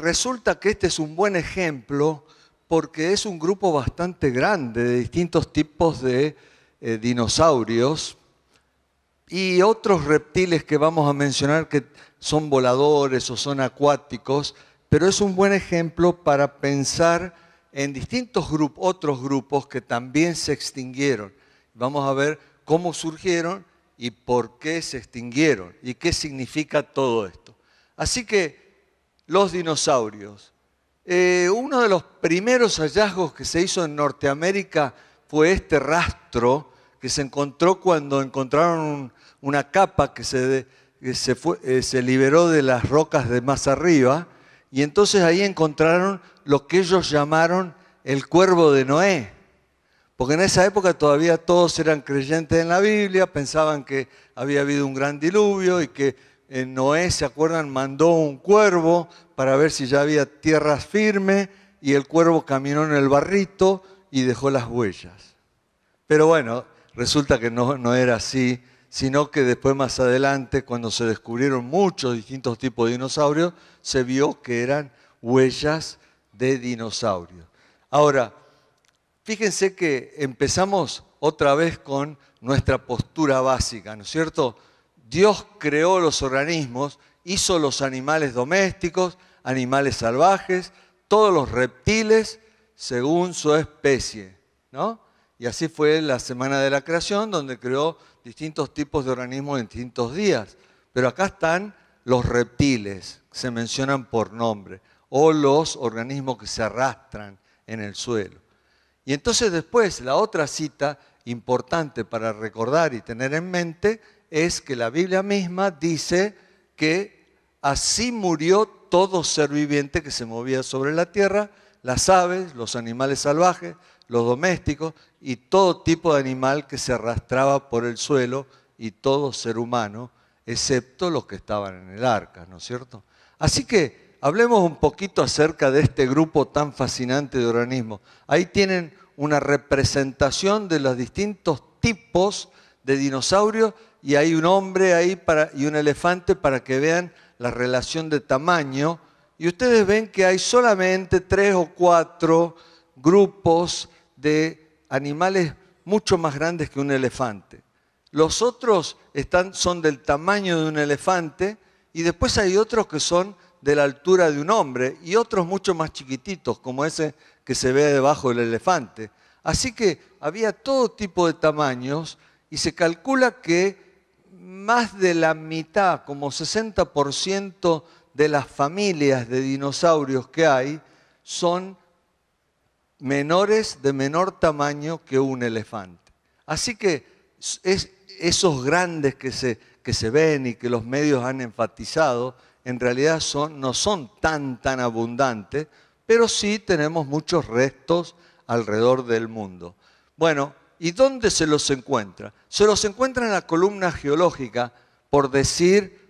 resulta que este es un buen ejemplo porque es un grupo bastante grande de distintos tipos de eh, dinosaurios y otros reptiles que vamos a mencionar que son voladores o son acuáticos, pero es un buen ejemplo para pensar en distintos grupos, otros grupos que también se extinguieron. Vamos a ver cómo surgieron y por qué se extinguieron y qué significa todo esto. Así que los dinosaurios. Eh, uno de los primeros hallazgos que se hizo en Norteamérica fue este rastro que se encontró cuando encontraron una capa que, se, se, fue, eh, se liberó de las rocas de más arriba y entonces ahí encontraron lo que ellos llamaron el cuervo de Noé. Porque en esa época todavía todos eran creyentes en la Biblia, pensaban que había habido un gran diluvio y que Noé, ¿se acuerdan? Mandó un cuervo para ver si ya había tierra firme y el cuervo caminó en el barrito y dejó las huellas. Pero bueno, resulta que no, no era así, sino que después más adelante, cuando se descubrieron muchos distintos tipos de dinosaurios, se vio que eran huellas de dinosaurios. Ahora, fíjense que empezamos otra vez con nuestra postura básica, ¿no es cierto? Dios creó los organismos, hizo los animales domésticos, animales salvajes, todos los reptiles según su especie, ¿no? Y así fue la semana de la creación, donde creó distintos tipos de organismos en distintos días. Pero acá están los reptiles, se mencionan por nombre, o los organismos que se arrastran en el suelo. Y entonces después, la otra cita importante para recordar y tener en mente es que la Biblia misma dice que así murió todo ser viviente que se movía sobre la tierra, las aves, los animales salvajes, los domésticos y todo tipo de animal que se arrastraba por el suelo y todo ser humano, excepto los que estaban en el arca, ¿no es cierto? Así que hablemos un poquito acerca de este grupo tan fascinante de organismos. Ahí tienen una representación de los distintos tipos de dinosaurios y hay un hombre ahí para, y un elefante para que vean la relación de tamaño. Y ustedes ven que hay solamente tres o cuatro grupos de animales mucho más grandes que un elefante. Los otros están, son del tamaño de un elefante y después hay otros que son de la altura de un hombre y otros mucho más chiquititos, como ese que se ve debajo del elefante. Así que había todo tipo de tamaños y se calcula que más de la mitad, como 60% de las familias de dinosaurios que hay son menores de menor tamaño que un elefante. Así que esos grandes que se, que se ven y que los medios han enfatizado, en realidad no son tan, tan abundantes, pero sí tenemos muchos restos alrededor del mundo. Bueno, ¿Y dónde se los encuentra? Se los encuentra en la columna geológica, por decir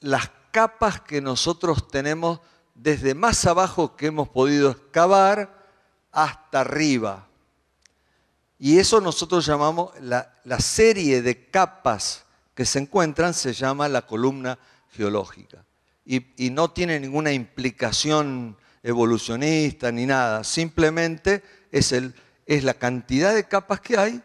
las capas que nosotros tenemos desde más abajo que hemos podido excavar hasta arriba. Y eso nosotros llamamos, la, serie de capas que se encuentran se llama la columna geológica. Y, y no tiene ninguna implicación evolucionista ni nada, simplemente es el, es la cantidad de capas que hay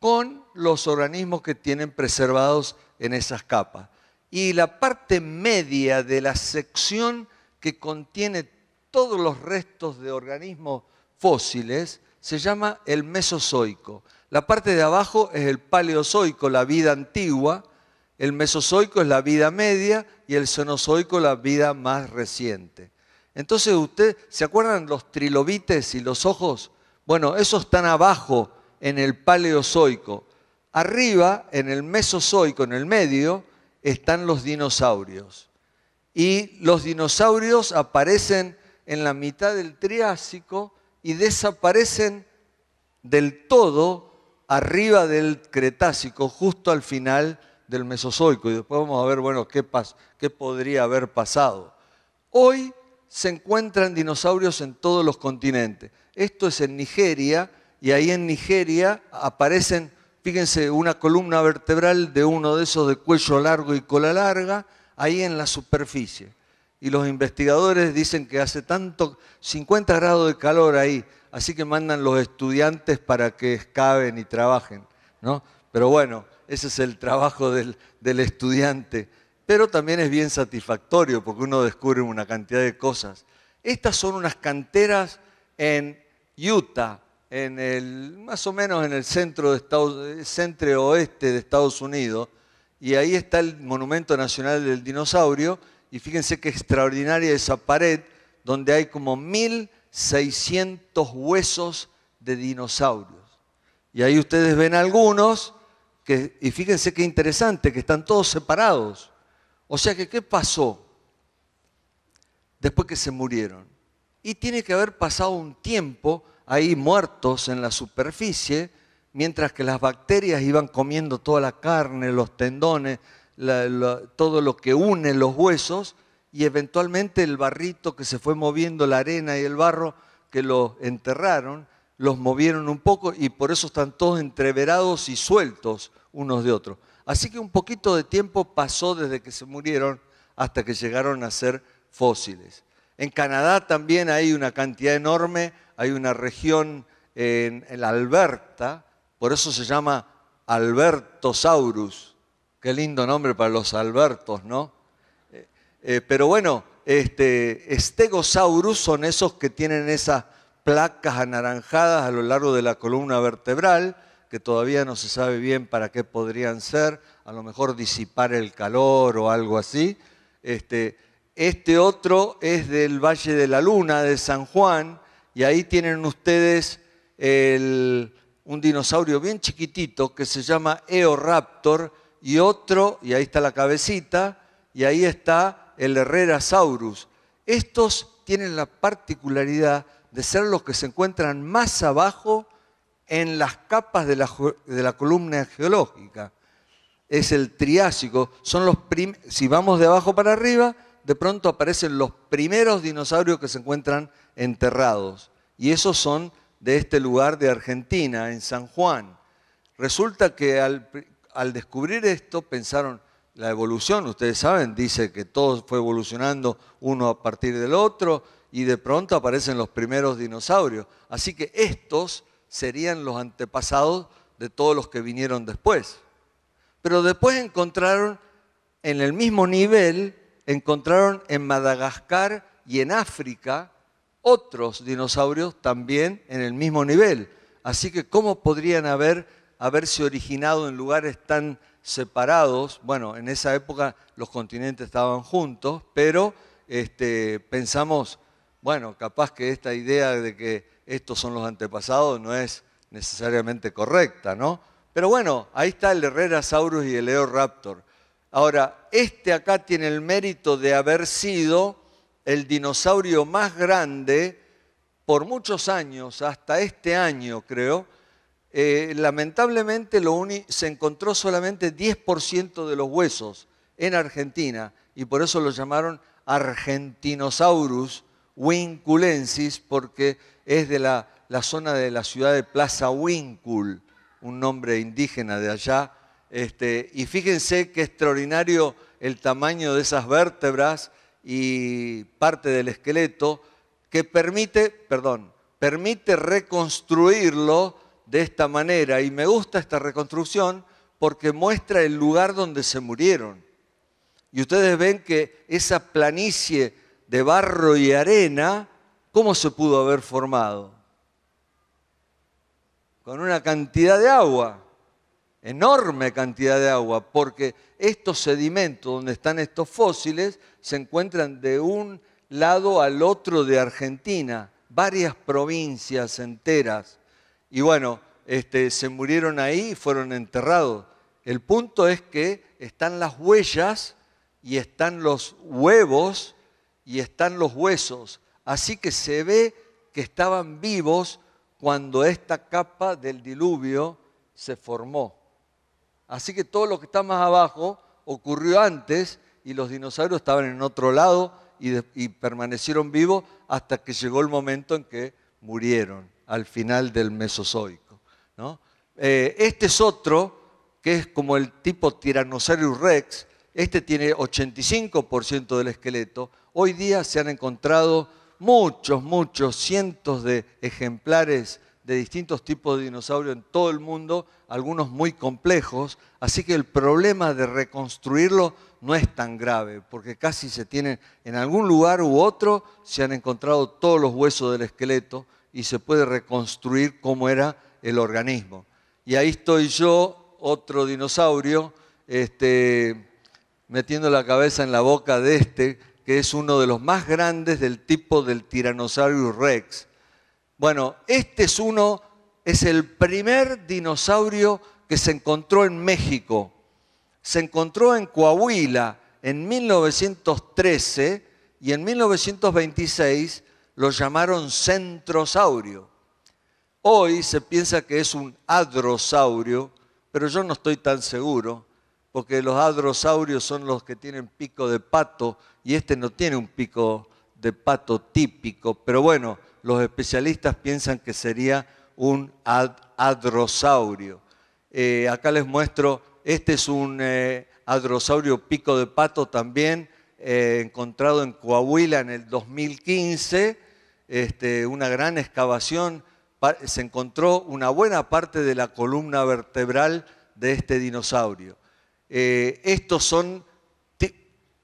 con los organismos que tienen preservados en esas capas. Y la parte media de la sección que contiene todos los restos de organismos fósiles se llama el mesozoico. La parte de abajo es el paleozoico, la vida antigua, el mesozoico es la vida media y el cenozoico la vida más reciente. Entonces usted, ¿se acuerdan los trilobites y los ojos? Bueno, esos están abajo en el Paleozoico. Arriba, en el Mesozoico, en el medio, están los dinosaurios. Y los dinosaurios aparecen en la mitad del Triásico y desaparecen del todo arriba del Cretácico, justo al final del Mesozoico. Y después vamos a ver, bueno, qué, qué podría haber pasado. Hoy se encuentran dinosaurios en todos los continentes. Esto es en Nigeria y ahí en Nigeria aparecen, fíjense, una columna vertebral de uno de esos de cuello largo y cola larga, ahí en la superficie. Y los investigadores dicen que hace tanto, 50 grados de calor ahí, así que mandan los estudiantes para que excaven y trabajen. ¿no? Pero bueno, ese es el trabajo del estudiante. Pero también es bien satisfactorio porque uno descubre una cantidad de cosas. Estas son unas canteras en Utah, en el, más o menos en el centro, de eh, oeste de Estados Unidos, y ahí está el Monumento Nacional del Dinosaurio, y fíjense qué extraordinaria esa pared, donde hay como 1.600 huesos de dinosaurios. Y ahí ustedes ven algunos, que, y fíjense qué interesante, que están todos separados. O sea que, ¿qué pasó después que se murieron? y tiene que haber pasado un tiempo ahí muertos en la superficie, mientras que las bacterias iban comiendo toda la carne, los tendones, todo lo que une los huesos, y eventualmente el barrito que se fue moviendo, la arena y el barro que los enterraron, los movieron un poco y por eso están todos entreverados y sueltos unos de otros. Así que un poquito de tiempo pasó desde que se murieron hasta que llegaron a ser fósiles. En Canadá también hay una cantidad enorme, hay una región en, el Alberta, por eso se llama Albertosaurus. Qué lindo nombre para los Albertos, ¿no? Eh, eh, pero bueno, este, Stegosaurus son esos que tienen esas placas anaranjadas a lo largo de la columna vertebral, que todavía no se sabe bien para qué podrían ser, a lo mejor disipar el calor o algo así. Este, este otro es del Valle de la Luna, de San Juan, y ahí tienen ustedes un dinosaurio bien chiquitito que se llama Eoraptor, y otro, y ahí está la cabecita, y ahí está el Herrerasaurus. Estos tienen la particularidad de ser los que se encuentran más abajo en las capas de la, columna geológica. Es el Triásico, son si vamos de abajo para arriba, de pronto aparecen los primeros dinosaurios que se encuentran enterrados. Y esos son de este lugar de Argentina, en San Juan. Resulta que al, descubrir esto pensaron, la evolución, ustedes saben, dice que todo fue evolucionando uno a partir del otro y de pronto aparecen los primeros dinosaurios. Así que estos serían los antepasados de todos los que vinieron después. Pero después encontraron en el mismo nivel encontraron en Madagascar y en África otros dinosaurios también en el mismo nivel. Así que ¿cómo podrían haber, haberse originado en lugares tan separados? Bueno, en esa época los continentes estaban juntos, pero este, pensamos, bueno, capaz que esta idea de que estos son los antepasados no es necesariamente correcta, ¿no? Pero bueno, ahí está el Herrerasaurus y el Eoraptor. Ahora, este acá tiene el mérito de haber sido el dinosaurio más grande por muchos años, hasta este año creo. Eh, lamentablemente se encontró solamente 10% de los huesos en Argentina y por eso lo llamaron Argentinosaurus winculensis porque es de la zona de la ciudad de Plaza Wincul, un nombre indígena de allá este, y fíjense qué extraordinario el tamaño de esas vértebras y parte del esqueleto que permite, perdón, permite reconstruirlo de esta manera. Y me gusta esta reconstrucción porque muestra el lugar donde se murieron. Y ustedes ven que esa planicie de barro y arena, ¿cómo se pudo haber formado? Con una cantidad de agua enorme cantidad de agua, porque estos sedimentos donde están estos fósiles se encuentran de un lado al otro de Argentina, varias provincias enteras. Y bueno, este, se murieron ahí y fueron enterrados. El punto es que están las huellas y están los huevos y están los huesos. Así que se ve que estaban vivos cuando esta capa del diluvio se formó. Así que todo lo que está más abajo ocurrió antes y los dinosaurios estaban en otro lado y, permanecieron vivos hasta que llegó el momento en que murieron, al final del Mesozoico. Eh, este es otro que es como el tipo Tyrannosaurus rex. Este tiene 85% del esqueleto. Hoy día se han encontrado muchos, muchos, cientos de ejemplares de distintos tipos de dinosaurios en todo el mundo, algunos muy complejos, así que el problema de reconstruirlo no es tan grave, porque casi se tienen, en algún lugar u otro, se han encontrado todos los huesos del esqueleto y se puede reconstruir cómo era el organismo. Y ahí estoy yo, otro dinosaurio, este, metiendo la cabeza en la boca de este, que es uno de los más grandes del tipo del Tyrannosaurus rex. Bueno, este es uno, es el primer dinosaurio que se encontró en México. Se encontró en Coahuila en 1913 y en 1926 lo llamaron centrosaurio. Hoy se piensa que es un adrosaurio, pero yo no estoy tan seguro, porque los adrosaurios son los que tienen pico de pato y este no tiene un pico de pato típico, pero bueno, los especialistas piensan que sería un adrosaurio. Eh, acá les muestro, este es un eh, adrosaurio pico de pato también, eh, encontrado en Coahuila en el 2015, este, una gran excavación, se encontró una buena parte de la columna vertebral de este dinosaurio. estos son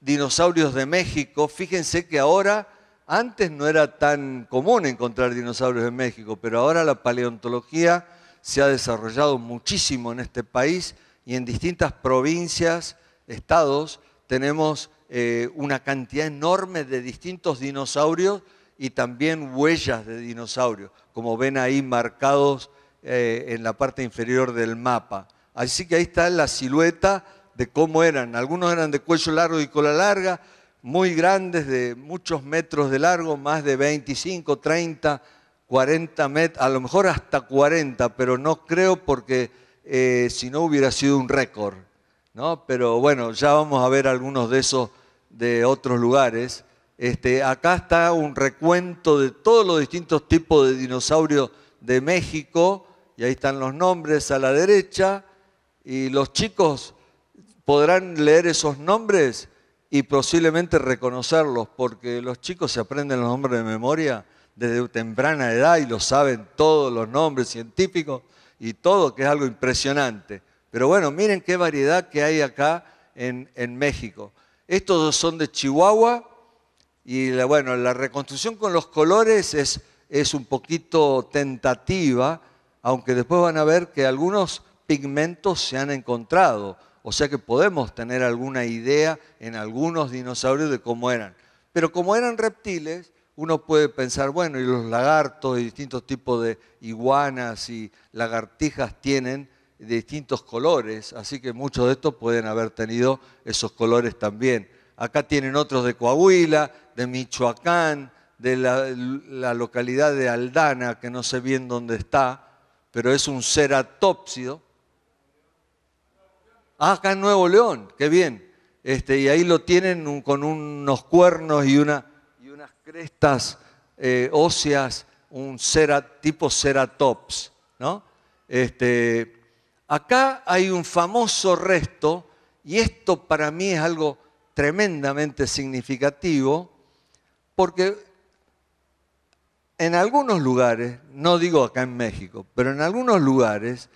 dinosaurios de México, fíjense que ahora antes no era tan común encontrar dinosaurios en México, pero ahora la paleontología se ha desarrollado muchísimo en este país y en distintas provincias, estados, tenemos eh, una cantidad enorme de distintos dinosaurios y también huellas de dinosaurios, como ven ahí marcados eh, en la parte inferior del mapa. Así que ahí está la silueta de cómo eran. Algunos eran de cuello largo y cola larga, muy grandes de muchos metros de largo, más de 25, 30, 40 metros, a lo mejor hasta 40, pero no creo porque eh, si no hubiera sido un récord. ¿no? Pero bueno, ya vamos a ver algunos de esos de otros lugares. Este, acá está un recuento de todos los distintos tipos de dinosaurios de México, y ahí están los nombres a la derecha, y los chicos podrán leer esos nombres y posiblemente reconocerlos, porque los chicos se aprenden los nombres de memoria desde temprana edad y lo saben todos los nombres científicos y todo, que es algo impresionante. Pero bueno, miren qué variedad que hay acá en, México. Estos dos son de Chihuahua y la, bueno, la reconstrucción con los colores es, es un poquito tentativa, aunque después van a ver que algunos pigmentos se han encontrado o sea que podemos tener alguna idea en algunos dinosaurios de cómo eran. Pero como eran reptiles, uno puede pensar, bueno, y los lagartos y distintos tipos de iguanas y lagartijas tienen distintos colores, así que muchos de estos pueden haber tenido esos colores también. Acá tienen otros de Coahuila, de Michoacán, de la, localidad de Aldana, que no sé bien dónde está, pero es un ceratópsido. Ah, acá en Nuevo León, qué bien. Este, y ahí lo tienen con unos cuernos y, una, y unas crestas eh, óseas, un tipo ceratops, este, acá hay un famoso resto, y esto para mí es algo tremendamente significativo, porque en algunos lugares, no digo acá en México, pero en algunos lugares,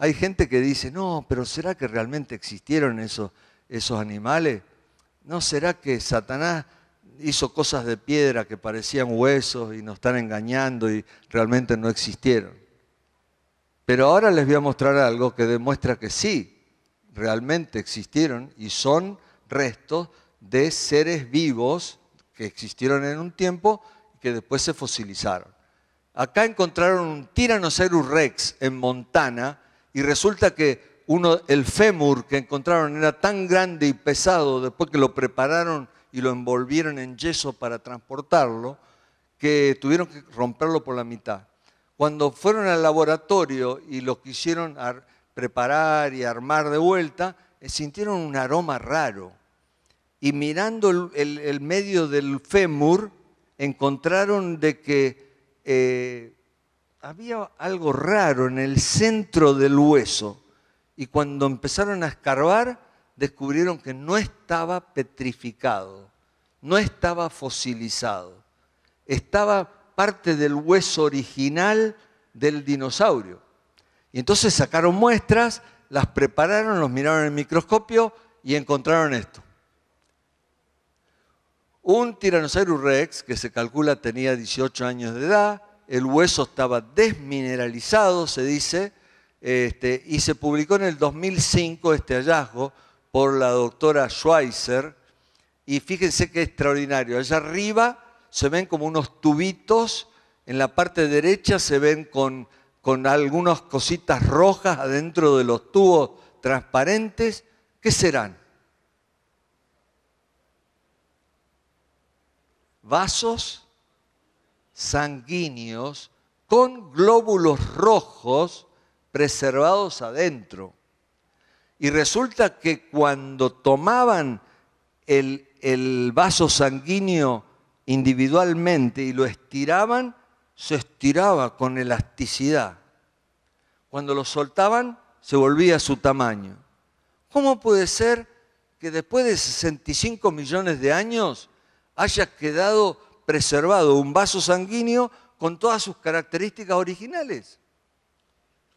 hay gente que dice, no, pero ¿será que realmente existieron esos, esos animales? ¿No será que Satanás hizo cosas de piedra que parecían huesos y nos están engañando y realmente no existieron? Pero ahora les voy a mostrar algo que demuestra que sí, realmente existieron y son restos de seres vivos que existieron en un tiempo y que después se fosilizaron. Acá encontraron un Tyrannosaurus rex en Montana y resulta que uno, el fémur que encontraron era tan grande y pesado después que lo prepararon y lo envolvieron en yeso para transportarlo, que tuvieron que romperlo por la mitad. Cuando fueron al laboratorio y lo quisieron preparar y armar de vuelta, eh, sintieron un aroma raro. Y mirando el, medio del fémur, encontraron de que eh, había algo raro en el centro del hueso y cuando empezaron a escarbar descubrieron que no estaba petrificado, no estaba fosilizado, estaba parte del hueso original del dinosaurio. Y entonces sacaron muestras, las prepararon, los miraron en el microscopio y encontraron esto. Un Tyrannosaurus rex que se calcula tenía 18 años de edad, el hueso estaba desmineralizado, se dice, este, y se publicó en el 2005 este hallazgo por la doctora Schweizer, y fíjense qué extraordinario, allá arriba se ven como unos tubitos, en la parte derecha se ven con, con algunas cositas rojas adentro de los tubos transparentes, ¿qué serán? ¿Vasos? sanguíneos con glóbulos rojos preservados adentro. Y resulta que cuando tomaban el, vaso sanguíneo individualmente y lo estiraban, se estiraba con elasticidad. Cuando lo soltaban, se volvía a su tamaño. ¿Cómo puede ser que después de 65 millones de años haya quedado preservado un vaso sanguíneo con todas sus características originales.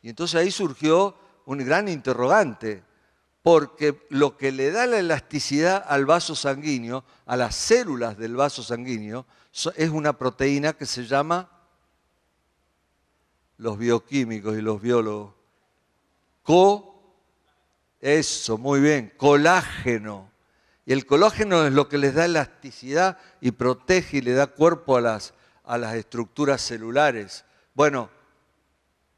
Y entonces ahí surgió un gran interrogante, porque lo que le da la elasticidad al vaso sanguíneo, a las células del vaso sanguíneo, es una proteína que se llama, los bioquímicos y los biólogos, co, eso, muy bien, colágeno. Y el colágeno es lo que les da elasticidad y protege y le da cuerpo a las, a las estructuras celulares. Bueno,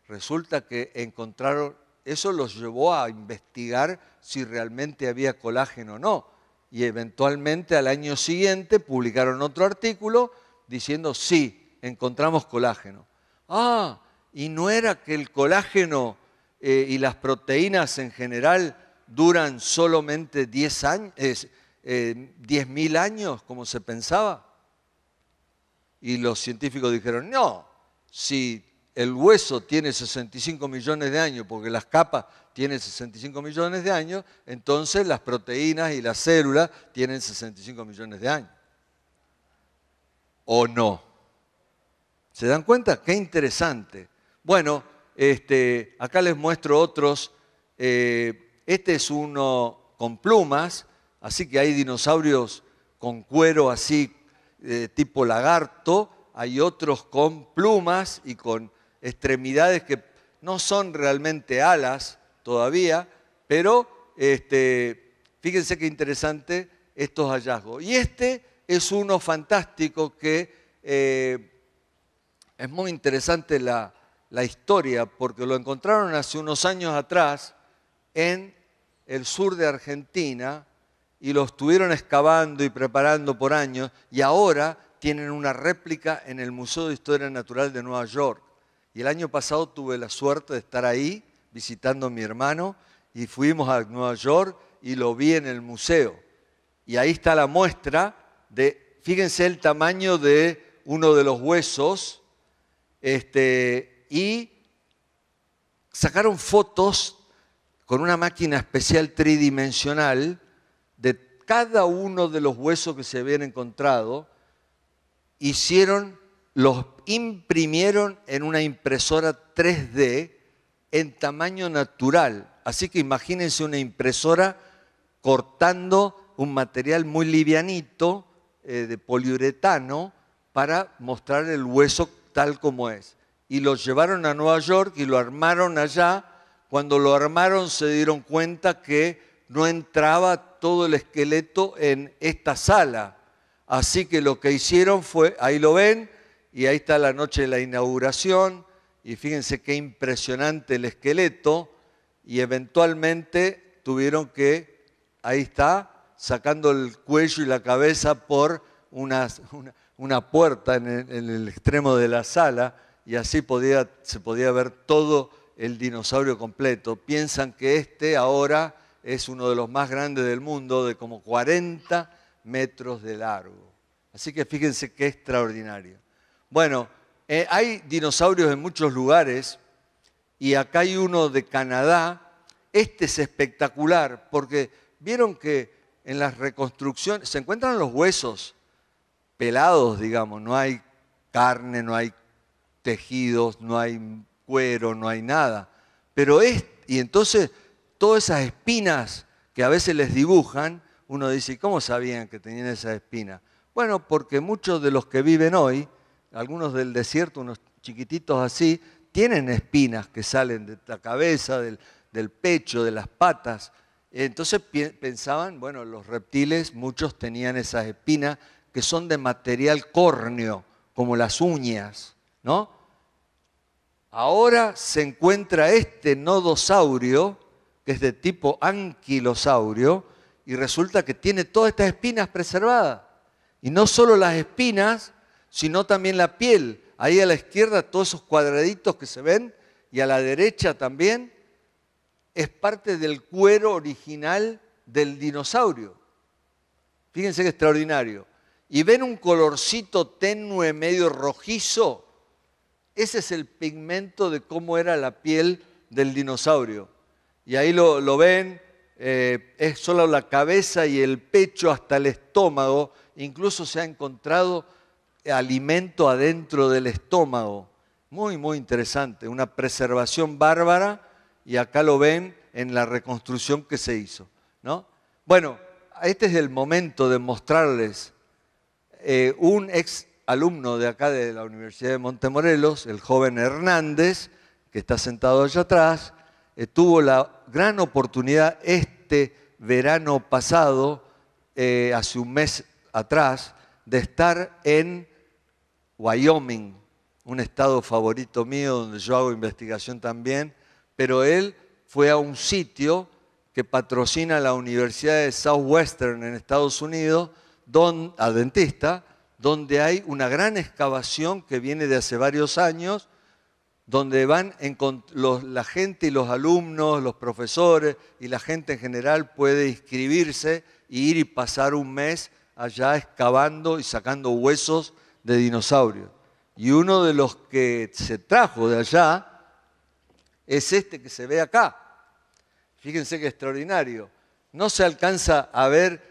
resulta que encontraron, eso los llevó a investigar si realmente había colágeno o no. Y eventualmente al año siguiente publicaron otro artículo diciendo, sí, encontramos colágeno. Ah, y no era que el colágeno eh, y las proteínas en general duran solamente 10 años, 10.000 años, como se pensaba? Y los científicos dijeron, no, si el hueso tiene 65 millones de años, porque las capas tienen 65 millones de años, entonces las proteínas y las células tienen 65 millones de años. ¿O no? ¿Se dan cuenta? Qué interesante. Bueno, este, acá les muestro otros. Eh, este es uno con plumas Así que hay dinosaurios con cuero así eh, tipo lagarto, hay otros con plumas y con extremidades que no son realmente alas todavía, pero este, fíjense qué interesante estos hallazgos. Y este es uno fantástico que eh, es muy interesante la historia porque lo encontraron hace unos años atrás en el sur de Argentina, y lo estuvieron excavando y preparando por años y ahora tienen una réplica en el Museo de Historia Natural de Nueva York. Y el año pasado tuve la suerte de estar ahí visitando a mi hermano y fuimos a Nueva York y lo vi en el museo. Y ahí está la muestra de, fíjense el tamaño de uno de los huesos, este, y sacaron fotos con una máquina especial tridimensional cada uno de los huesos que se habían encontrado, hicieron, los imprimieron en una impresora 3D en tamaño natural. Así que imagínense una impresora cortando un material muy livianito eh, de poliuretano para mostrar el hueso tal como es. Y lo llevaron a Nueva York y lo armaron allá. Cuando lo armaron se dieron cuenta que no entraba todo el esqueleto en esta sala. Así que lo que hicieron fue, ahí lo ven, y ahí está la noche de la inauguración, y fíjense qué impresionante el esqueleto, y eventualmente tuvieron que, ahí está, sacando el cuello y la cabeza por una, una, puerta en el, en el, extremo de la sala, y así podía, se podía ver todo el dinosaurio completo. Piensan que este ahora es uno de los más grandes del mundo, de como 40 metros de largo. Así que fíjense qué extraordinario. Bueno, eh, hay dinosaurios en muchos lugares y acá hay uno de Canadá. Este es espectacular porque vieron que en las reconstrucciones se encuentran los huesos pelados, digamos, no hay carne, no hay tejidos, no hay cuero, no hay nada. Pero es, y entonces todas esas espinas que a veces les dibujan, uno dice, ¿cómo sabían que tenían esas espinas? Bueno, porque muchos de los que viven hoy, algunos del desierto, unos chiquititos así, tienen espinas que salen de la cabeza, del, del pecho, de las patas. Entonces pensaban, bueno, los reptiles, muchos tenían esas espinas que son de material córneo, como las uñas, ¿no? Ahora se encuentra este nodosaurio que es de tipo anquilosaurio, y resulta que tiene todas estas espinas preservadas. Y no solo las espinas, sino también la piel. Ahí a la izquierda todos esos cuadraditos que se ven y a la derecha también es parte del cuero original del dinosaurio. Fíjense qué extraordinario. Y ven un colorcito tenue, medio rojizo. Ese es el pigmento de cómo era la piel del dinosaurio y ahí lo, ven, eh, es solo la cabeza y el pecho hasta el estómago, incluso se ha encontrado alimento adentro del estómago. Muy, muy interesante, una preservación bárbara y acá lo ven en la reconstrucción que se hizo. ¿no? Bueno, este es el momento de mostrarles eh, un ex alumno de acá de la Universidad de Montemorelos, el joven Hernández, que está sentado allá atrás, eh, tuvo la gran oportunidad este verano pasado, eh, hace un mes atrás, de estar en Wyoming, un estado favorito mío donde yo hago investigación también, pero él fue a un sitio que patrocina la Universidad de Southwestern en Estados Unidos, don, a dentista, donde hay una gran excavación que viene de hace varios años donde van la gente y los alumnos, los profesores y la gente en general puede inscribirse e ir y pasar un mes allá excavando y sacando huesos de dinosaurios. Y uno de los que se trajo de allá es este que se ve acá. Fíjense qué extraordinario. No se alcanza a ver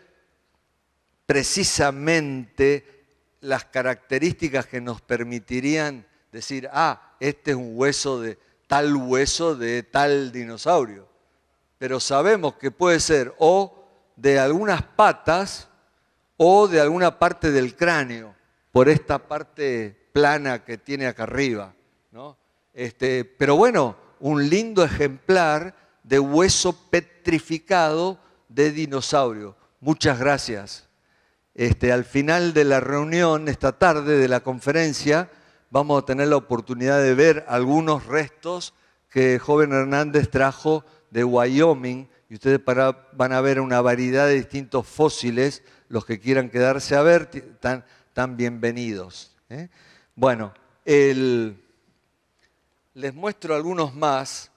precisamente las características que nos permitirían decir, ah, este es un hueso de tal hueso de tal dinosaurio. Pero sabemos que puede ser o de algunas patas o de alguna parte del cráneo, por esta parte plana que tiene acá arriba. ¿no? Este, pero bueno, un lindo ejemplar de hueso petrificado de dinosaurio. Muchas gracias. Este, al final de la reunión, esta tarde de la conferencia, vamos a tener la oportunidad de ver algunos restos que joven Hernández trajo de Wyoming y ustedes van a ver una variedad de distintos fósiles, los que quieran quedarse a ver, están tan bienvenidos. ¿eh? Bueno, les muestro algunos más.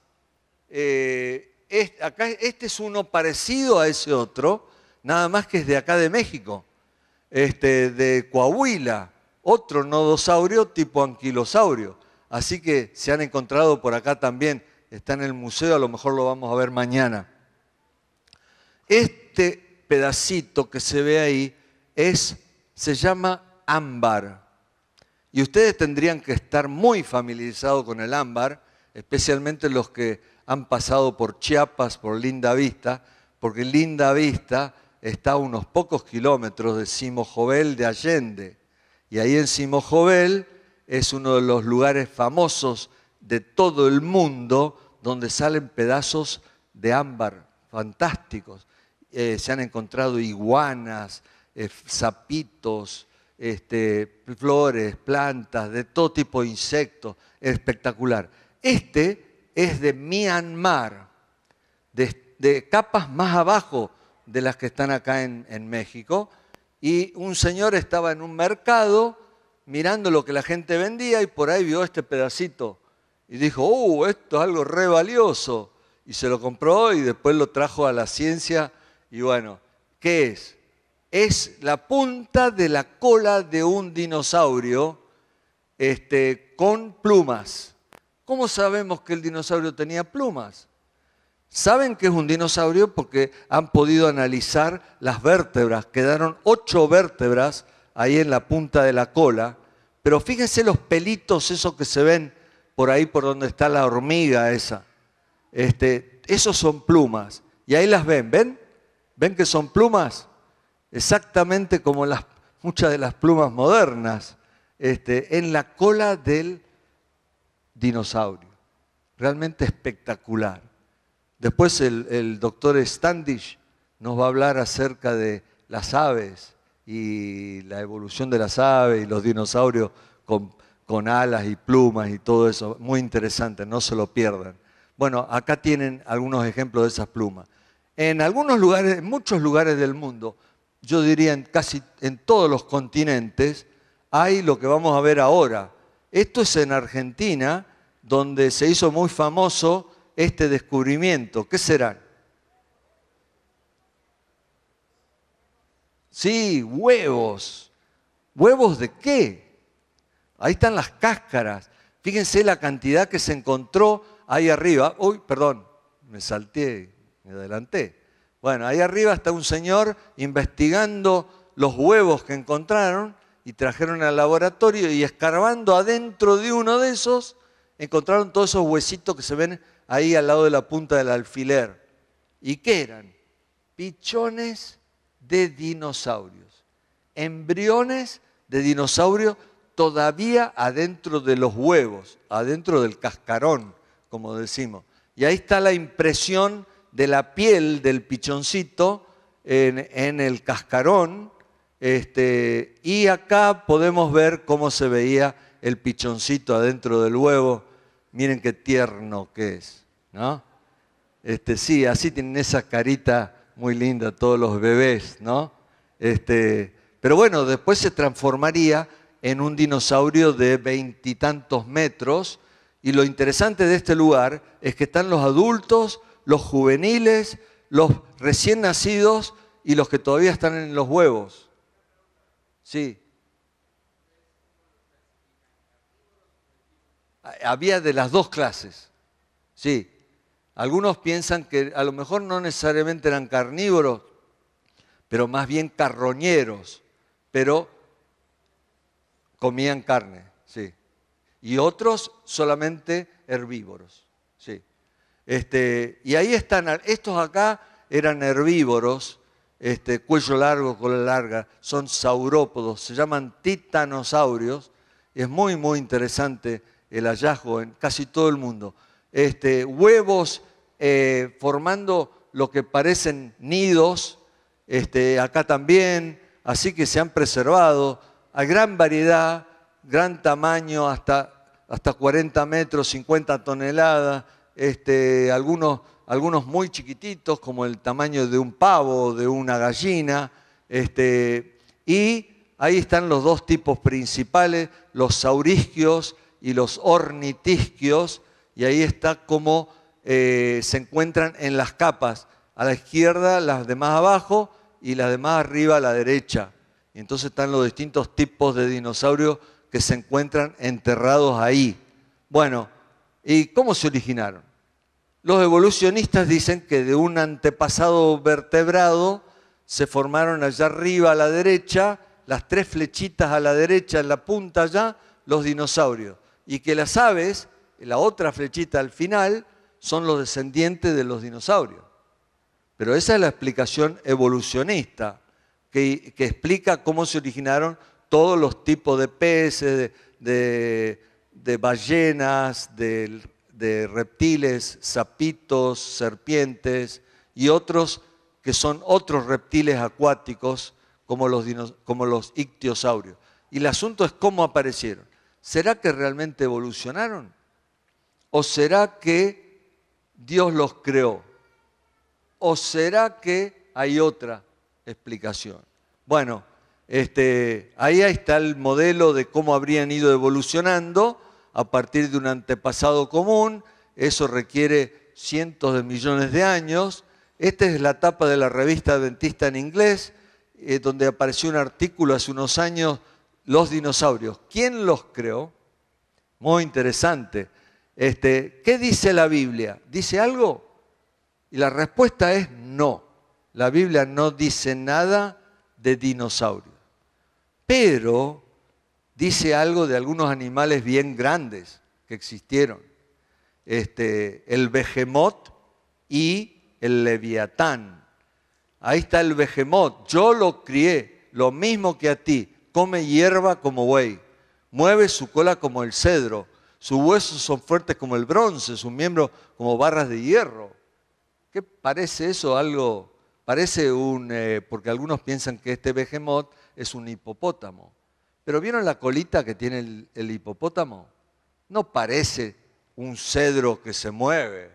este, acá, este es uno parecido a ese otro, nada más que es de acá de México, este, de Coahuila otro nodosaurio tipo anquilosaurio. Así que se han encontrado por acá también, está en el museo, a lo mejor lo vamos a ver mañana. Este pedacito que se ve ahí es, se llama ámbar. Y ustedes tendrían que estar muy familiarizados con el ámbar, especialmente los que han pasado por Chiapas, por Linda Vista, porque Linda Vista está a unos pocos kilómetros de Simojovel de Allende. Y ahí en Simojovel es uno de los lugares famosos de todo el mundo donde salen pedazos de ámbar fantásticos. Eh, se han encontrado iguanas, zapitos, eh, sapitos, este, flores, plantas, de todo tipo de insectos. Espectacular. Este es de Myanmar, de, capas más abajo de las que están acá en México y un señor estaba en un mercado mirando lo que la gente vendía y por ahí vio este pedacito y dijo, ¡uh, esto es algo re valioso! Y se lo compró y después lo trajo a la ciencia y bueno, ¿qué es? Es la punta de la cola de un dinosaurio este, con plumas. ¿Cómo sabemos que el dinosaurio tenía plumas? Saben que es un dinosaurio porque han podido analizar las vértebras. Quedaron ocho vértebras ahí en la punta de la cola. Pero fíjense los pelitos, esos que se ven por ahí por donde está la hormiga esa. Este, esos son plumas. Y ahí las ven, ¿ven? ¿Ven que son plumas? Exactamente como muchas de las plumas modernas, este, en la cola del dinosaurio. Realmente espectacular. Después el, doctor Standish nos va a hablar acerca de las aves y la evolución de las aves y los dinosaurios con, alas y plumas y todo eso. Muy interesante, no se lo pierdan. Bueno, acá tienen algunos ejemplos de esas plumas. En algunos lugares, en muchos lugares del mundo, yo diría en casi en todos los continentes, hay lo que vamos a ver ahora. Esto es en Argentina, donde se hizo muy famoso este descubrimiento? ¿Qué serán? Sí, huevos. ¿Huevos de qué? Ahí están las cáscaras. Fíjense la cantidad que se encontró ahí arriba. Uy, perdón, me salté, me adelanté. Bueno, ahí arriba está un señor investigando los huevos que encontraron y trajeron al laboratorio y escarbando adentro de uno de esos, encontraron todos esos huesitos que se ven ahí al lado de la punta del alfiler. ¿Y qué eran? Pichones de dinosaurios, embriones de dinosaurios todavía adentro de los huevos, adentro del cascarón, como decimos. Y ahí está la impresión de la piel del pichoncito en, en el cascarón. Este, y acá podemos ver cómo se veía el pichoncito adentro del huevo Miren qué tierno que es, ¿no? Este, sí, así tienen esa carita muy linda todos los bebés, ¿no? Este, pero bueno, después se transformaría en un dinosaurio de veintitantos metros. Y lo interesante de este lugar es que están los adultos, los juveniles, los recién nacidos y los que todavía están en los huevos. Sí, había de las dos clases. Sí, algunos piensan que a lo mejor no necesariamente eran carnívoros, pero más bien carroñeros, pero comían carne, sí. Y otros solamente herbívoros, sí. Este, y ahí están, estos acá eran herbívoros, este, cuello largo, cola larga, son saurópodos, se llaman titanosaurios. Es muy, muy interesante el hallazgo en casi todo el mundo. Este, huevos eh, formando lo que parecen nidos, este, acá también, así que se han preservado a gran variedad, gran tamaño, hasta, hasta 40 metros, 50 toneladas, este, algunos, algunos muy chiquititos, como el tamaño de un pavo, de una gallina, este, y ahí están los dos tipos principales, los saurisquios, y los ornitisquios, y ahí está cómo eh, se encuentran en las capas. A la izquierda las de más abajo y las de más arriba a la derecha. entonces están los distintos tipos de dinosaurios que se encuentran enterrados ahí. Bueno, ¿y cómo se originaron? Los evolucionistas dicen que de un antepasado vertebrado se formaron allá arriba a la derecha, las tres flechitas a la derecha en la punta allá, los dinosaurios y que las aves, la otra flechita al final, son los descendientes de los dinosaurios. Pero esa es la explicación evolucionista que, explica cómo se originaron todos los tipos de peces, de, ballenas, de, reptiles, sapitos, serpientes y otros que son otros reptiles acuáticos como los, como los ictiosaurios. Y el asunto es cómo aparecieron. ¿Será que realmente evolucionaron? ¿O será que Dios los creó? ¿O será que hay otra explicación? Bueno, este, ahí está el modelo de cómo habrían ido evolucionando a partir de un antepasado común. Eso requiere cientos de millones de años. Esta es la tapa de la revista Adventista en inglés, eh, donde apareció un artículo hace unos años los dinosaurios. ¿Quién los creó? Muy interesante. Este, ¿Qué dice la Biblia? ¿Dice algo? Y la respuesta es no. La Biblia no dice nada de dinosaurios. Pero dice algo de algunos animales bien grandes que existieron. Este, el behemoth y el leviatán. Ahí está el behemoth. Yo lo crié, lo mismo que a ti come hierba como buey, mueve su cola como el cedro, sus huesos son fuertes como el bronce, sus miembros como barras de hierro. ¿Qué parece eso? Algo, parece un, eh, porque algunos piensan que este behemoth es un hipopótamo. Pero ¿vieron la colita que tiene el, hipopótamo? No parece un cedro que se mueve,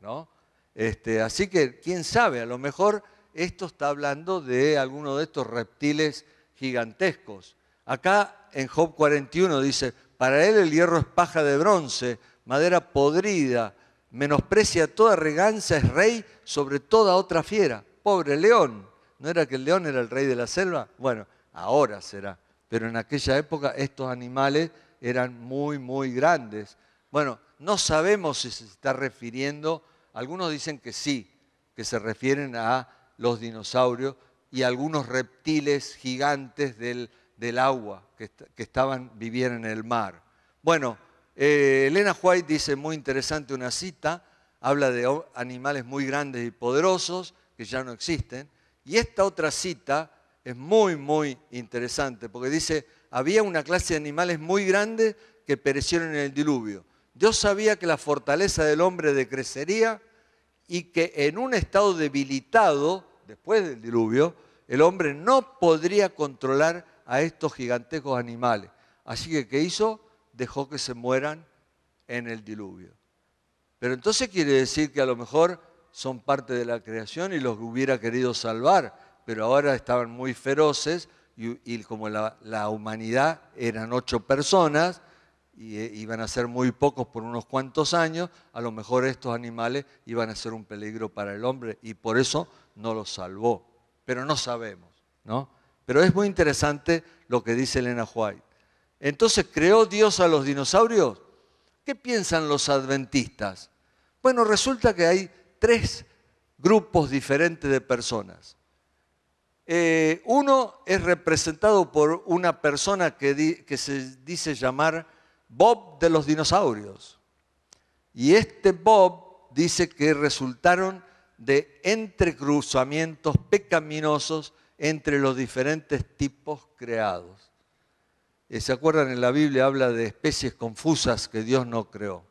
¿no? Este, así que, quién sabe, a lo mejor esto está hablando de alguno de estos reptiles gigantescos. Acá en Job 41 dice, para él el hierro es paja de bronce, madera podrida, menosprecia toda reganza, es rey sobre toda otra fiera. Pobre león, ¿no era que el león era el rey de la selva? Bueno, ahora será, pero en aquella época estos animales eran muy, muy grandes. Bueno, no sabemos si se está refiriendo, algunos dicen que sí, que se refieren a los dinosaurios, y algunos reptiles gigantes del, agua que, estaban, vivían en el mar. Bueno, eh, Elena White dice muy interesante una cita, habla de animales muy grandes y poderosos que ya no existen. Y esta otra cita es muy, muy interesante, porque dice, había una clase de animales muy grandes que perecieron en el diluvio. Dios sabía que la fortaleza del hombre decrecería y que en un estado debilitado, después del diluvio, el hombre no podría controlar a estos gigantescos animales. Así que, ¿qué hizo? Dejó que se mueran en el diluvio. Pero entonces quiere decir que a lo mejor son parte de la creación y los hubiera querido salvar, pero ahora estaban muy feroces y, como la, humanidad eran ocho personas y eh, iban a ser muy pocos por unos cuantos años, a lo mejor estos animales iban a ser un peligro para el hombre y por eso no los salvó pero no sabemos, ¿no? Pero es muy interesante lo que dice Elena White. Entonces, ¿creó Dios a los dinosaurios? ¿Qué piensan los adventistas? Bueno, resulta que hay tres grupos diferentes de personas. Eh, uno es representado por una persona que se dice llamar Bob de los dinosaurios. Y este Bob dice que resultaron de entrecruzamientos pecaminosos entre los diferentes tipos creados. Eh, ¿Se acuerdan? En la Biblia habla de especies confusas que Dios no creó.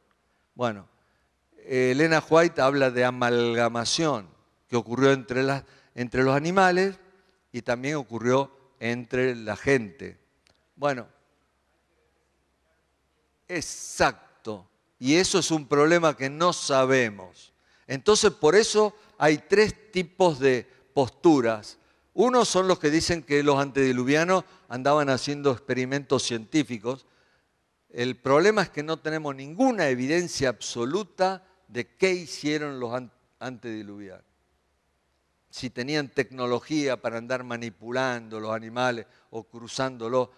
Bueno, eh, Elena White habla de amalgamación que ocurrió entre, las, entre los animales y también ocurrió entre la gente. Bueno, exacto. Y eso es un problema que no sabemos. Entonces, por eso hay tres tipos de posturas. Uno son los que dicen que los antediluvianos andaban haciendo experimentos científicos. El problema es que no tenemos ninguna evidencia absoluta de qué hicieron los antediluvianos. Si tenían tecnología para andar manipulando los animales o cruzándolos.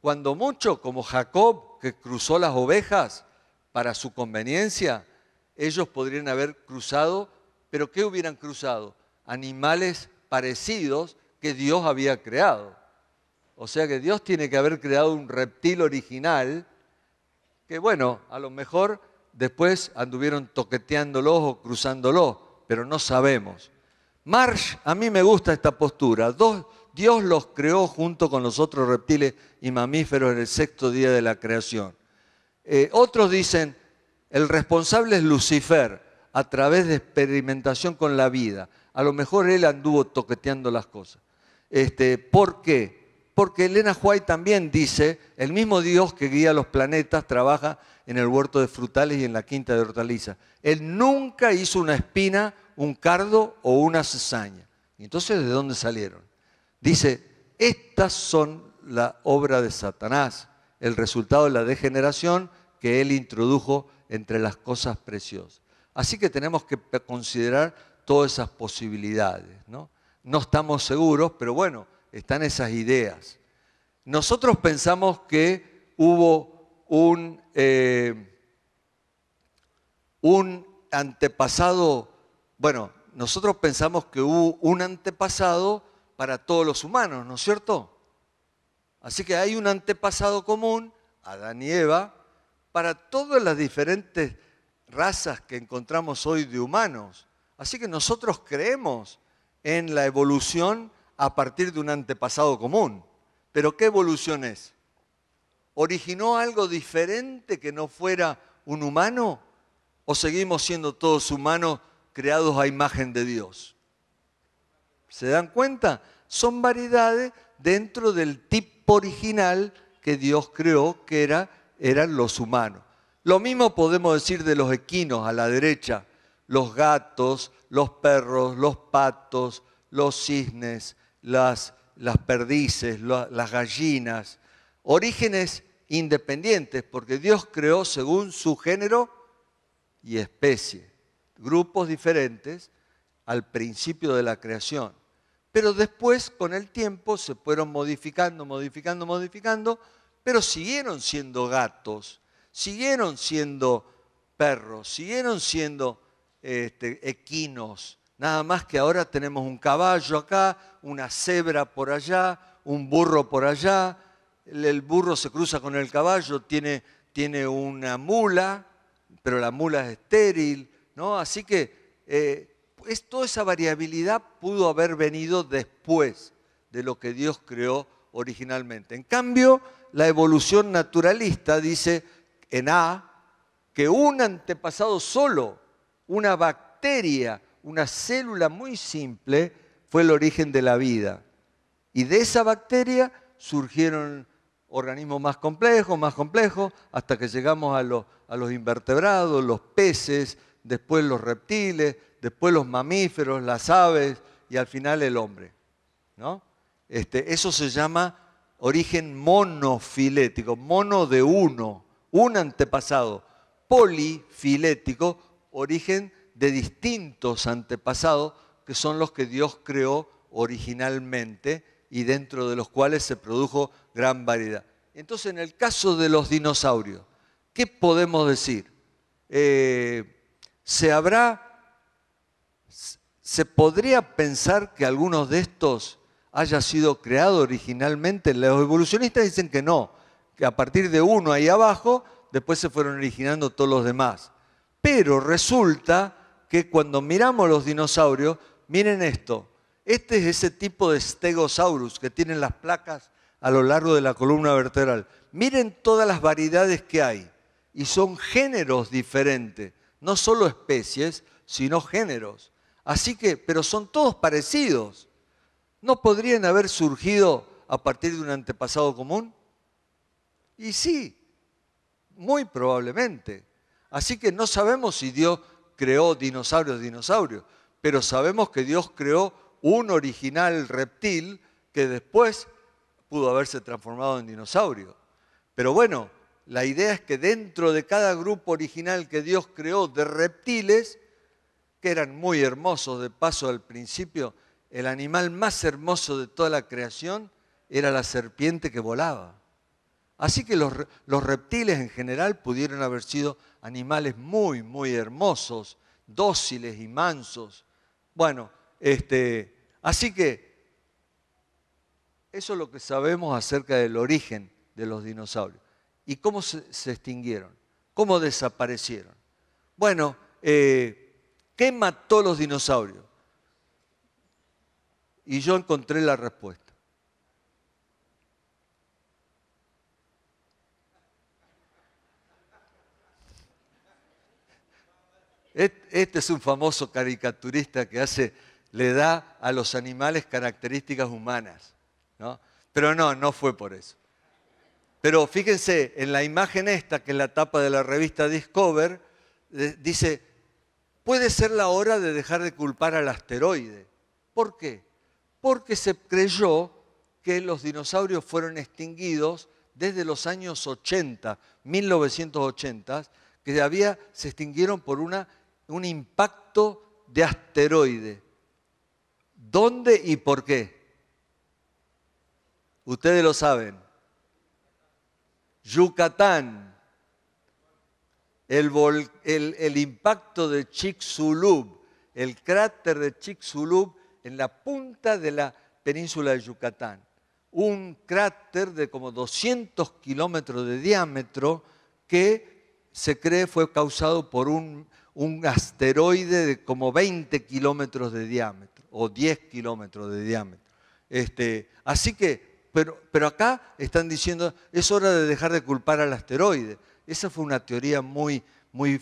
Cuando mucho, como Jacob, que cruzó las ovejas para su conveniencia, ellos podrían haber cruzado pero ¿qué hubieran cruzado? Animales parecidos que Dios había creado. O sea que Dios tiene que haber creado un reptil original que, bueno, a lo mejor después anduvieron toqueteándolos o cruzándolos, pero no sabemos. Marsh, a mí me gusta esta postura. Dios los creó junto con los otros reptiles y mamíferos en el sexto día de la creación. Eh, otros dicen, el responsable es Lucifer a través de experimentación con la vida. A lo mejor él anduvo toqueteando las cosas. Este, ¿Por qué? Porque Elena White también dice, el mismo Dios que guía los planetas trabaja en el huerto de frutales y en la quinta de hortalizas. Él nunca hizo una espina, un cardo o una cesaña. entonces de dónde salieron? Dice, estas son la obra de Satanás, el resultado de la degeneración que él introdujo entre las cosas preciosas. Así que tenemos que considerar todas esas posibilidades. No, no estamos seguros, pero bueno, están esas ideas. Nosotros pensamos que hubo un, eh, un antepasado, bueno, nosotros pensamos que hubo un antepasado para todos los humanos, ¿no es cierto? Así que hay un antepasado común, Adán y Eva, para todas las diferentes razas que encontramos hoy de humanos. Así que nosotros creemos en la evolución a partir de un antepasado común. Pero ¿qué evolución es? ¿Originó algo diferente que no fuera un humano? ¿O seguimos siendo todos humanos creados a imagen de Dios? ¿Se dan cuenta? Son variedades dentro del tipo original que Dios creó que era, eran los humanos. Lo mismo podemos decir de los equinos a la derecha, los gatos, los perros, los patos, los cisnes, las, perdices, las gallinas. Orígenes independientes, porque Dios creó según su género y especie, grupos diferentes al principio de la creación. Pero después, con el tiempo, se fueron modificando, modificando, modificando, pero siguieron siendo gatos, siguieron siendo perros, siguieron siendo este, equinos, nada más que ahora tenemos un caballo acá, una cebra por allá, un burro por allá, el burro se cruza con el caballo, tiene, una mula, pero la mula es estéril, ¿no? Así que eh, toda esa variabilidad pudo haber venido después de lo que Dios creó originalmente. En cambio, la evolución naturalista dice, en A que un antepasado solo, una bacteria, una célula muy simple, fue el origen de la vida. Y de esa bacteria surgieron organismos más complejos, más complejos, hasta que llegamos a los, invertebrados, los peces, después los reptiles, después los mamíferos, las aves y al final el hombre. ¿no? Este, eso se llama origen monofilético, mono de uno un antepasado polifilético, origen de distintos antepasados que son los que Dios creó originalmente y dentro de los cuales se produjo gran variedad. Entonces, en el caso de los dinosaurios, ¿qué podemos decir? Eh, ¿Se habrá, se podría pensar que algunos de estos haya sido creado originalmente? Los evolucionistas dicen que no, que a partir de uno ahí abajo, después se fueron originando todos los demás. Pero resulta que cuando miramos los dinosaurios, miren esto, este es ese tipo de stegosaurus que tienen las placas a lo largo de la columna vertebral. Miren todas las variedades que hay y son géneros diferentes, no solo especies, sino géneros. Así que, pero son todos parecidos. ¿No podrían haber surgido a partir de un antepasado común? Y sí, muy probablemente. Así que no sabemos si Dios creó dinosaurios, dinosaurios, pero sabemos que Dios creó un original reptil que después pudo haberse transformado en dinosaurio. Pero bueno, la idea es que dentro de cada grupo original que Dios creó de reptiles, que eran muy hermosos de paso al principio, el animal más hermoso de toda la creación era la serpiente que volaba. Así que los, reptiles en general pudieron haber sido animales muy, muy hermosos, dóciles y mansos. Bueno, este, así que eso es lo que sabemos acerca del origen de los dinosaurios. ¿Y cómo se, extinguieron? ¿Cómo desaparecieron? Bueno, eh, ¿qué mató los dinosaurios? Y yo encontré la respuesta. Este es un famoso caricaturista que hace, le da a los animales características humanas. ¿no? Pero no, no fue por eso. Pero fíjense, en la imagen esta, que es la tapa de la revista Discover, dice, puede ser la hora de dejar de culpar al asteroide. ¿Por qué? Porque se creyó que los dinosaurios fueron extinguidos desde los años 80, 1980, que había, se extinguieron por una un impacto de asteroide. ¿Dónde y por qué? Ustedes lo saben. Yucatán. El, impacto de Chicxulub, el cráter de Chicxulub en la punta de la península de Yucatán. Un cráter de como 200 kilómetros de diámetro que se cree fue causado por un, un asteroide de como 20 kilómetros de diámetro o 10 kilómetros de diámetro. Este, así que, pero, pero acá están diciendo, es hora de dejar de culpar al asteroide. Esa fue una teoría muy, muy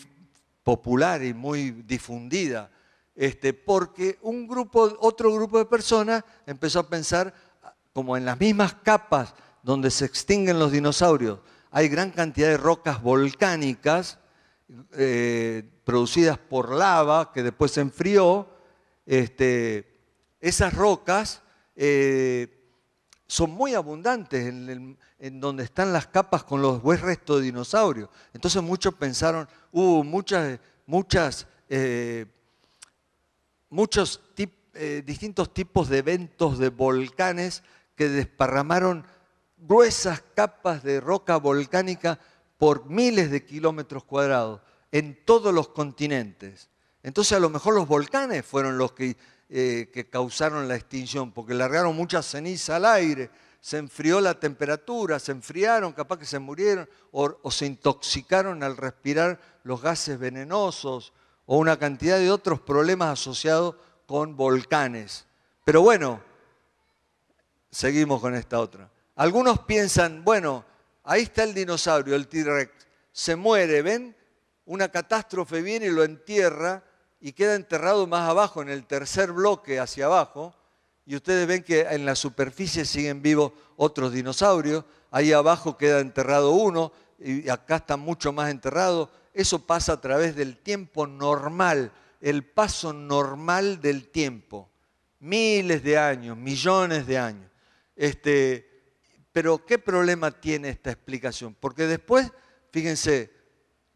popular y muy difundida, este, porque un grupo, otro grupo de personas empezó a pensar ah, como en las mismas capas donde se extinguen los dinosaurios, hay gran cantidad de rocas volcánicas eh, producidas por lava que después se enfrió, este, esas rocas eh, son muy abundantes en, donde están las capas con los buen restos de dinosaurios. Entonces muchos pensaron, hubo muchas, muchas, eh, muchos eh, distintos tipos de eventos de volcanes que desparramaron gruesas capas de roca volcánica por miles de kilómetros cuadrados en todos los continentes. Entonces a lo mejor los volcanes fueron los que, eh, causaron la extinción, porque largaron mucha ceniza al aire, se enfrió la temperatura, se enfriaron, capaz que se murieron, o, o se intoxicaron al respirar los gases venenosos, o una cantidad de otros problemas asociados con volcanes. Pero bueno, seguimos con esta otra. Algunos piensan, bueno, ahí está el dinosaurio, el T-Rex, se muere, ¿ven? una catástrofe viene y lo entierra y queda enterrado más abajo, en el tercer bloque hacia abajo, y ustedes ven que en la superficie siguen vivos otros dinosaurios, ahí abajo queda enterrado uno, y acá está mucho más enterrado, eso pasa a través del tiempo normal, el paso normal del tiempo, miles de años, millones de años. Este, pero ¿qué problema tiene esta explicación? Porque después, fíjense,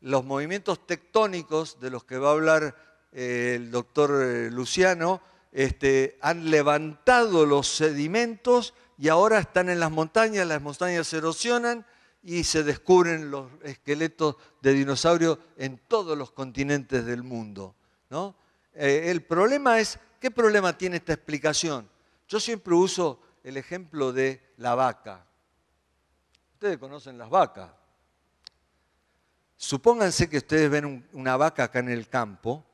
los movimientos tectónicos de los que va a hablar eh, el doctor eh, Luciano este, han levantado los sedimentos y ahora están en las montañas, las montañas se erosionan y se descubren los esqueletos de dinosaurios en todos los continentes del mundo. ¿no? Eh, el problema es, ¿qué problema tiene esta explicación? Yo siempre uso el ejemplo de la vaca. Ustedes conocen las vacas. Supónganse que ustedes ven una vaca acá en el campo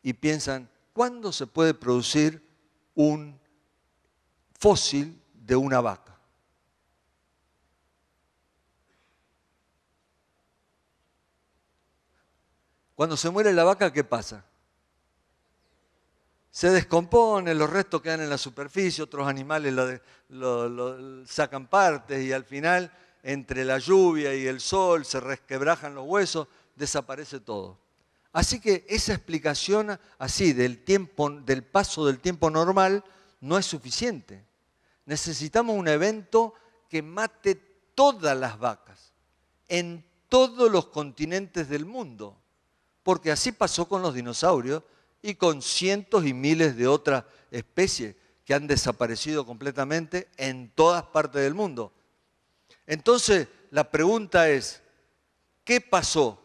y piensan, ¿cuándo se puede producir un fósil de una vaca? Cuando se muere la vaca, ¿qué pasa? Se descompone, los restos quedan en la superficie, otros animales lo sacan partes y al final entre la lluvia y el sol, se resquebrajan los huesos, desaparece todo. Así que esa explicación así del tiempo, del paso del tiempo normal, no es suficiente. Necesitamos un evento que mate todas las vacas en todos los continentes del mundo, porque así pasó con los dinosaurios y con cientos y miles de otras especies que han desaparecido completamente en todas partes del mundo. Entonces, la pregunta es, ¿qué pasó?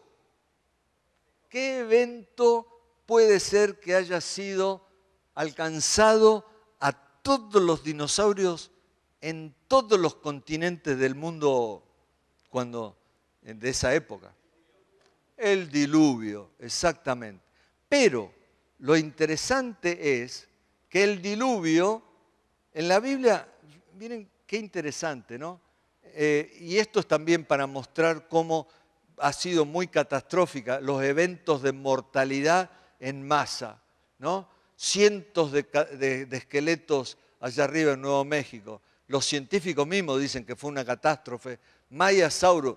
¿Qué evento puede ser que haya sido alcanzado a todos los dinosaurios en todos los continentes del mundo cuando de esa época? El diluvio, exactamente. Pero lo interesante es que el diluvio en la Biblia, miren qué interesante, ¿no? Eh, y esto es también para mostrar cómo ha sido muy catastrófica los eventos de mortalidad en masa, ¿no? Cientos de, esqueletos allá arriba en Nuevo México. Los científicos mismos dicen que fue una catástrofe. Mayasaurus,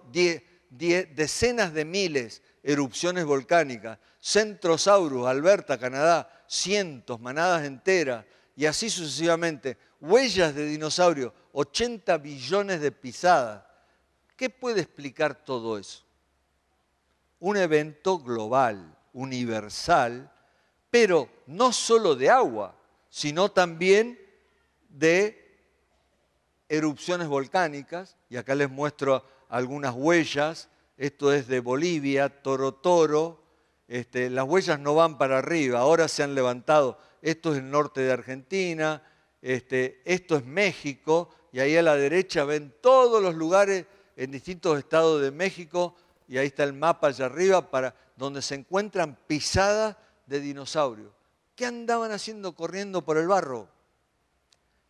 decenas de miles, erupciones volcánicas. Centrosaurus, Alberta, Canadá, cientos, manadas enteras. Y así sucesivamente huellas de dinosaurio, 80 billones de pisadas. ¿Qué puede explicar todo eso? Un evento global, universal, pero no solo de agua, sino también de erupciones volcánicas, y acá les muestro algunas huellas, esto es de Bolivia, Toro Toro, este, las huellas no van para arriba, ahora se han levantado, esto es el norte de Argentina, este, esto es México, y ahí a la derecha ven todos los lugares en distintos estados de México, y ahí está el mapa allá arriba, para, donde se encuentran pisadas de dinosaurios. ¿Qué andaban haciendo corriendo por el barro?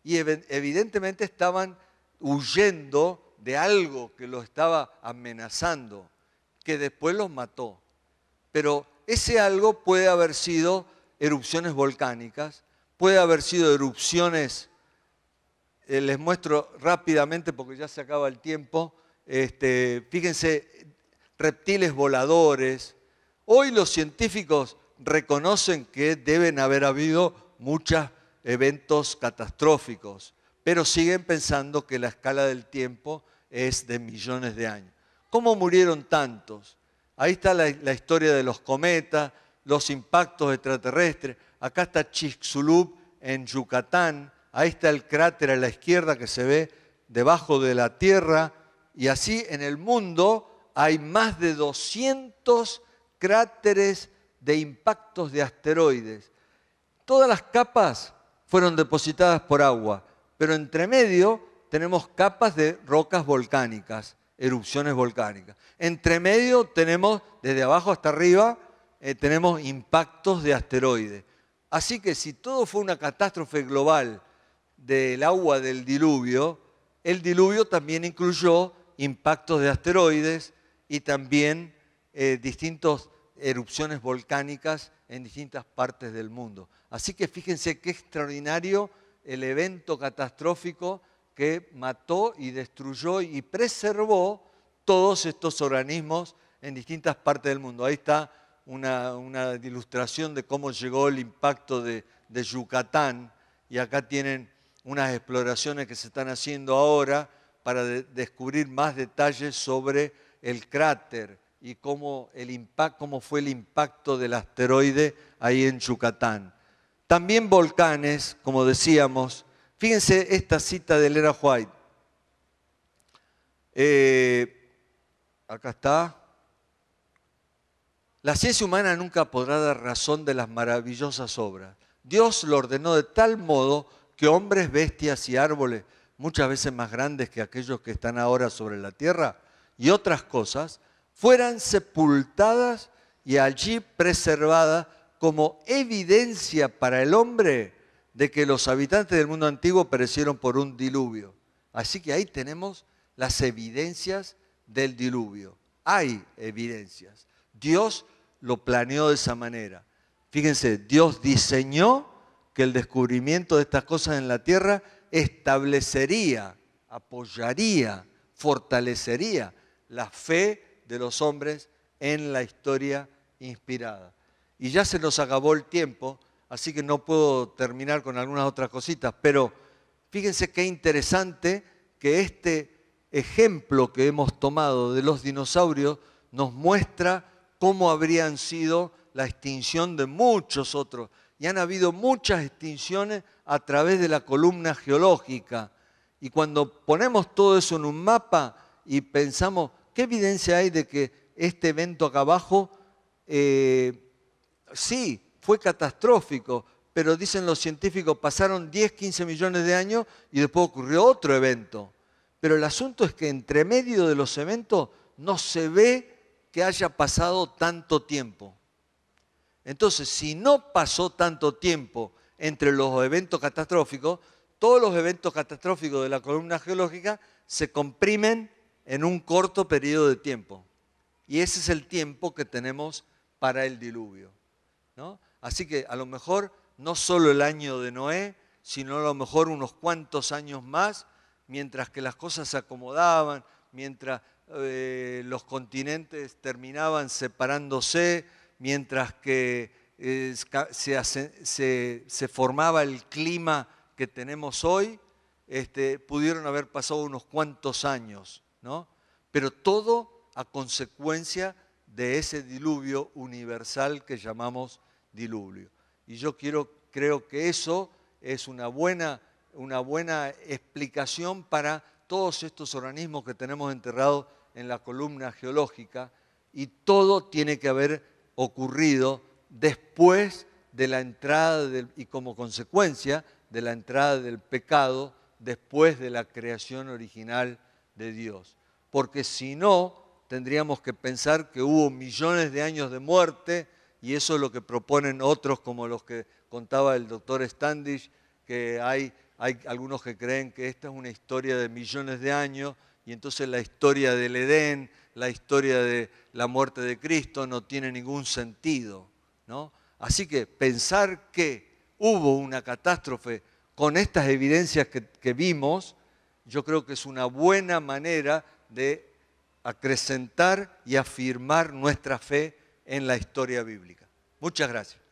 Y evidentemente estaban huyendo de algo que los estaba amenazando, que después los mató. Pero ese algo puede haber sido erupciones volcánicas, puede haber sido erupciones, eh, les muestro rápidamente porque ya se acaba el tiempo, este, fíjense, reptiles voladores. Hoy los científicos reconocen que deben haber habido muchos eventos catastróficos, pero siguen pensando que la escala del tiempo es de millones de años. ¿Cómo murieron tantos? Ahí está la historia de los cometas, los impactos extraterrestres acá está Chicxulub en Yucatán, ahí está el cráter a la izquierda que se ve debajo de la Tierra, y así en el mundo hay más de 200 cráteres de impactos de asteroides. Todas las capas fueron depositadas por agua, pero entre medio tenemos capas de rocas volcánicas, erupciones volcánicas. Entre medio tenemos, desde abajo hasta arriba, eh, tenemos impactos de asteroides. Así que si todo fue una catástrofe global del agua del diluvio, el diluvio también incluyó impactos de asteroides y también eh, distintas erupciones volcánicas en distintas partes del mundo. Así que fíjense qué extraordinario el evento catastrófico que mató y destruyó y preservó todos estos organismos en distintas partes del mundo. Ahí está una, una ilustración de cómo llegó el impacto de, Yucatán y acá tienen unas exploraciones que se están haciendo ahora para descubrir más detalles sobre el cráter y cómo, el cómo fue el impacto del asteroide ahí en Yucatán. También volcanes, como decíamos. Fíjense esta cita de Lera White. Eh, acá está. La ciencia humana nunca podrá dar razón de las maravillosas obras. Dios lo ordenó de tal modo que hombres, bestias y árboles, muchas veces más grandes que aquellos que están ahora sobre la tierra, y otras cosas, fueran sepultadas y allí preservadas como evidencia para el hombre de que los habitantes del mundo antiguo perecieron por un diluvio. Así que ahí tenemos las evidencias del diluvio. Hay evidencias. Dios lo planeó de esa manera. Fíjense, Dios diseñó que el descubrimiento de estas cosas en la tierra establecería, apoyaría, fortalecería la fe de los hombres en la historia inspirada. Y ya se nos acabó el tiempo, así que no puedo terminar con algunas otras cositas, pero fíjense qué interesante que este ejemplo que hemos tomado de los dinosaurios nos muestra cómo habrían sido la extinción de muchos otros. Y han habido muchas extinciones a través de la columna geológica. Y cuando ponemos todo eso en un mapa y pensamos, ¿qué evidencia hay de que este evento acá abajo eh, sí fue catastrófico? Pero dicen los científicos, pasaron 10, 15 millones de años y después ocurrió otro evento. Pero el asunto es que entre medio de los eventos no se ve que haya pasado tanto tiempo. Entonces, si no pasó tanto tiempo entre los eventos catastróficos, todos los eventos catastróficos de la columna geológica se comprimen en un corto periodo de tiempo. Y ese es el tiempo que tenemos para el diluvio. Así que a lo mejor no solo el año de Noé, sino a lo mejor unos cuantos años más, mientras que las cosas se acomodaban, mientras eh, los continentes terminaban separándose mientras que eh, se, formaba el clima que tenemos hoy, este, pudieron haber pasado unos cuantos años, pero todo a consecuencia de ese diluvio universal que llamamos diluvio. Y yo quiero, creo que eso es una buena, una buena explicación para todos estos organismos que tenemos enterrados en la columna geológica y todo tiene que haber ocurrido después de la entrada y como consecuencia de la entrada del pecado después de la creación original de Dios. Porque si no, tendríamos que pensar que hubo millones de años de muerte y eso es lo que proponen otros como los que contaba el doctor Standish, que hay hay algunos que creen que esta es una historia de millones de años y entonces la historia del Edén, la historia de la muerte de Cristo no tiene ningún sentido. ¿no? Así que pensar que hubo una catástrofe con estas evidencias que, que vimos, yo creo que es una buena manera de acrecentar y afirmar nuestra fe en la historia bíblica. Muchas gracias.